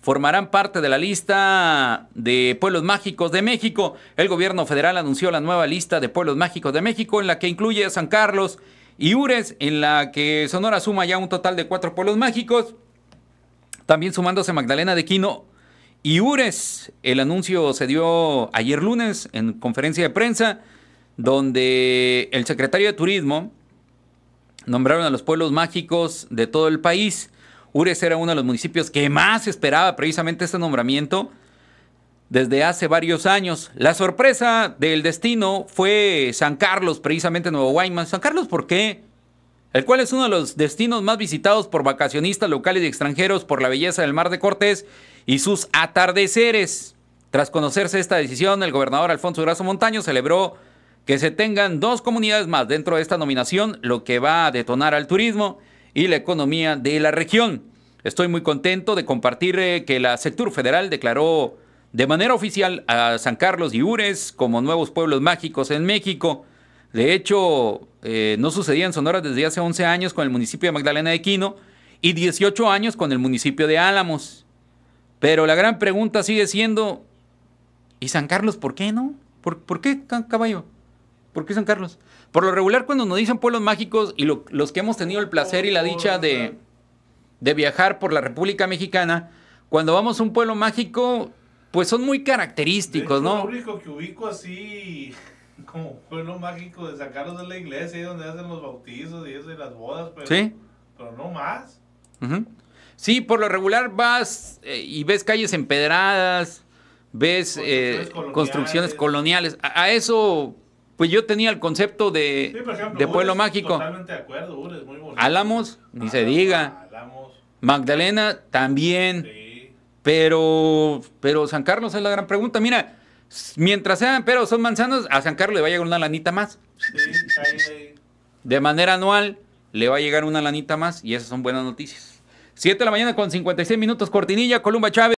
formarán parte de la lista de pueblos mágicos de México. El gobierno federal anunció la nueva lista de pueblos mágicos de México en la que incluye San Carlos y Ures, en la que Sonora suma ya un total de cuatro pueblos mágicos. También sumándose Magdalena de Quino y Ures. El anuncio se dio ayer lunes en conferencia de prensa, donde el secretario de Turismo nombraron a los pueblos mágicos de todo el país Ures era uno de los municipios que más esperaba precisamente este nombramiento desde hace varios años. La sorpresa del destino fue San Carlos, precisamente Nuevo Guaymas. San Carlos, ¿por qué? El cual es uno de los destinos más visitados por vacacionistas locales y extranjeros por la belleza del mar de Cortés y sus atardeceres. Tras conocerse esta decisión, el gobernador Alfonso Graso Montaño celebró que se tengan dos comunidades más dentro de esta nominación, lo que va a detonar al turismo y la economía de la región. Estoy muy contento de compartir eh, que la sector federal declaró de manera oficial a San Carlos y Ures como nuevos pueblos mágicos en México. De hecho, eh, no sucedía en Sonora desde hace 11 años con el municipio de Magdalena de Quino y 18 años con el municipio de Álamos. Pero la gran pregunta sigue siendo, ¿y San Carlos por qué no? por qué, caballo? ¿Por qué San Carlos? Por lo regular, cuando nos dicen pueblos mágicos y los que hemos tenido el placer y la dicha de, viajar por la República Mexicana, cuando vamos a un pueblo mágico, pues son muy característicos, ¿no? El único que ubico así como pueblo mágico de San de la iglesia, ahí donde hacen los bautizos y eso y las bodas, pero, no más. Sí, por lo regular vas eh, y ves calles empedradas, ves construcciones eh, coloniales. a, eso pues yo tenía el concepto de, Pueblo Mágico. Alamos, ni se diga. Magdalena también. Pero, pero San Carlos es la gran pregunta. Mira, mientras sean pero son manzanos, a San Carlos le va a llegar una lanita más. De manera anual le va a llegar una lanita más y esas son buenas noticias. Siete de la mañana con 56 minutos, Cortinilla, Columba Chávez.